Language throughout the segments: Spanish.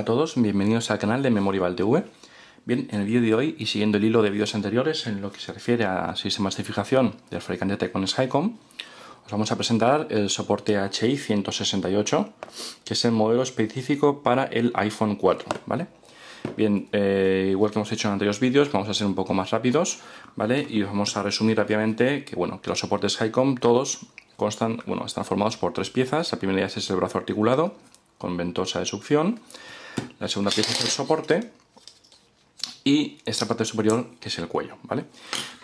a todos, bienvenidos al canal de Memorival TV. Bien, en el vídeo de hoy y siguiendo el hilo de vídeos anteriores en lo que se refiere a sistemas de fijación del fabricante con Skycom, os vamos a presentar el soporte HI 168, que es el modelo específico para el iPhone 4, ¿vale? Bien, eh, igual que hemos hecho en anteriores vídeos, vamos a ser un poco más rápidos, ¿vale? Y vamos a resumir rápidamente que, bueno, que los soportes Skycom todos constan, bueno, están formados por tres piezas. La primera de es el brazo articulado con ventosa de succión. La segunda pieza es el soporte y esta parte superior que es el cuello, ¿vale?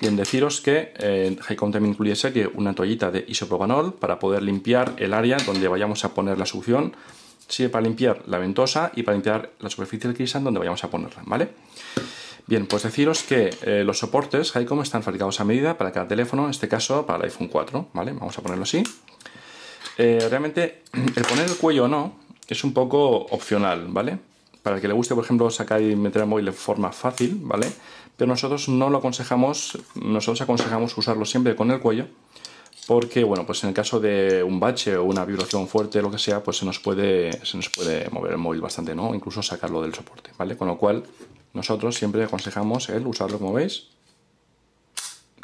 Bien, deciros que eh, también incluye una toallita de isopropanol para poder limpiar el área donde vayamos a poner la succión. Sirve para limpiar la ventosa y para limpiar la superficie del cristal donde vayamos a ponerla, ¿vale? Bien, pues deciros que eh, los soportes Hycom están fabricados a medida para cada teléfono, en este caso para el iPhone 4, ¿vale? Vamos a ponerlo así. Eh, realmente, el poner el cuello o no, es un poco opcional, ¿vale? Para el que le guste, por ejemplo, sacar y meter el móvil de forma fácil, ¿vale? Pero nosotros no lo aconsejamos, nosotros aconsejamos usarlo siempre con el cuello, porque, bueno, pues en el caso de un bache o una vibración fuerte, lo que sea, pues se nos puede, se nos puede mover el móvil bastante, ¿no? Incluso sacarlo del soporte, ¿vale? Con lo cual, nosotros siempre aconsejamos el usarlo, como veis,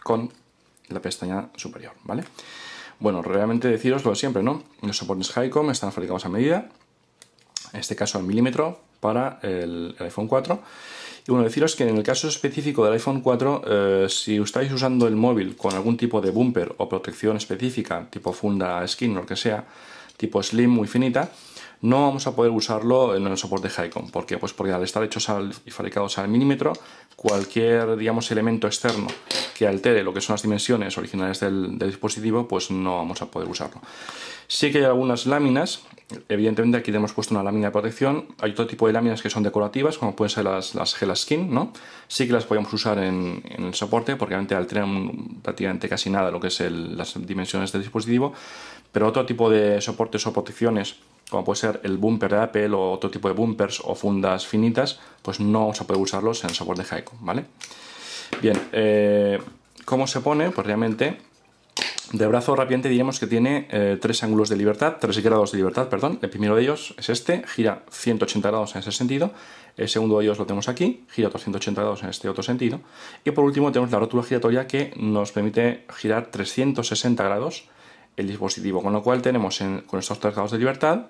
con la pestaña superior, ¿vale? Bueno, realmente deciros lo siempre, ¿no? Los soportes Highcom están fabricados a medida, en este caso al milímetro, para el, iPhone 4. Y bueno, deciros que en el caso específico del iPhone 4, eh, si estáis usando el móvil con algún tipo de bumper o protección específica, tipo funda, skin o lo que sea, tipo slim muy finita, no vamos a poder usarlo en el soporte de ¿Por qué? Pues porque al estar hechos y fabricados al milímetro, cualquier digamos, elemento externo que altere lo que son las dimensiones originales del, dispositivo, pues no vamos a poder usarlo. Sí que hay algunas láminas, evidentemente aquí hemos puesto una lámina de protección, hay otro tipo de láminas que son decorativas, como pueden ser las, las skin, ¿no? Sí que las podemos usar en, el soporte, porque realmente alteran prácticamente casi nada lo que es las dimensiones del dispositivo, pero otro tipo de soportes o protecciones como puede ser el bumper de Apple o otro tipo de bumpers o fundas finitas, pues no se puede usarlos en el software de Haiku, ¿vale? Bien, eh, ¿cómo se pone? Pues realmente de brazo rapiente diríamos que tiene eh, tres ángulos de libertad, tres grados de libertad, perdón. El primero de ellos es este, gira 180 grados en ese sentido. El segundo de ellos lo tenemos aquí, gira 280 grados en este otro sentido. Y por último tenemos la rótula giratoria que nos permite girar 360 grados el dispositivo. Con lo cual tenemos con estos tres de libertad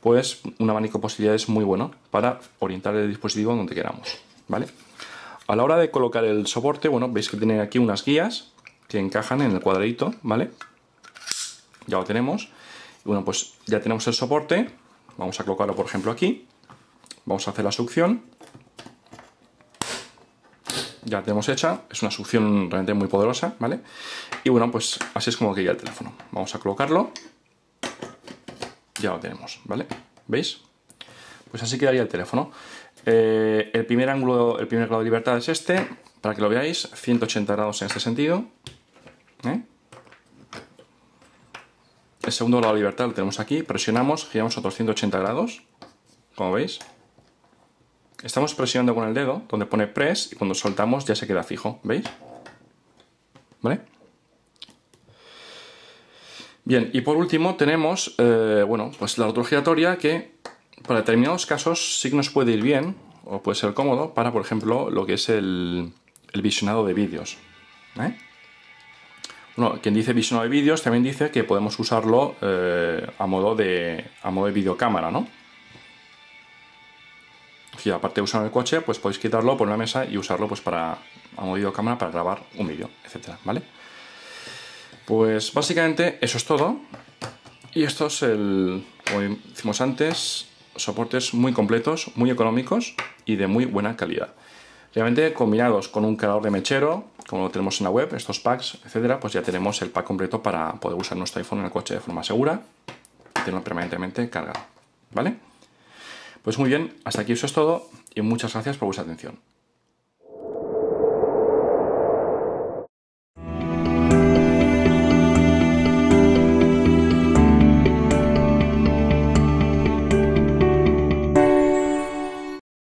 pues un abanico de posibilidades muy bueno para orientar el dispositivo donde queramos. ¿vale? A la hora de colocar el soporte, bueno, veis que tiene aquí unas guías que encajan en el cuadradito, ¿vale? Ya lo tenemos. Bueno, pues ya tenemos el soporte. Vamos a colocarlo, por ejemplo, aquí. Vamos a hacer la succión ya la tenemos hecha, es una succión realmente muy poderosa, ¿vale? Y bueno, pues así es como queda el teléfono. Vamos a colocarlo, ya lo tenemos, ¿vale? ¿Veis? Pues así quedaría el teléfono. Eh, el primer ángulo, el primer grado de libertad es este, para que lo veáis, 180 grados en este sentido. ¿eh? El segundo grado de libertad lo tenemos aquí, presionamos, giramos otros 180 grados, como veis estamos presionando con el dedo, donde pone press, y cuando soltamos ya se queda fijo, ¿veis? ¿Vale? Bien, y por último tenemos, eh, bueno, pues la rotulatoria que para determinados casos sí nos puede ir bien, o puede ser cómodo, para, por ejemplo, lo que es el, visionado de vídeos. ¿eh? Bueno, quien dice visionado de vídeos también dice que podemos usarlo eh, a modo de a modo de videocámara, ¿no? Y aparte de usarlo el coche, pues podéis quitarlo, en una mesa y usarlo pues para a movido cámara para grabar un vídeo, etcétera, ¿vale? Pues básicamente eso es todo. Y esto es el, como hicimos antes, soportes muy completos, muy económicos y de muy buena calidad. Realmente combinados con un cargador de mechero, como lo tenemos en la web, estos packs, etcétera, pues ya tenemos el pack completo para poder usar nuestro iPhone en el coche de forma segura y tenerlo permanentemente cargado. ¿Vale? Pues muy bien, hasta aquí eso es todo y muchas gracias por vuestra atención.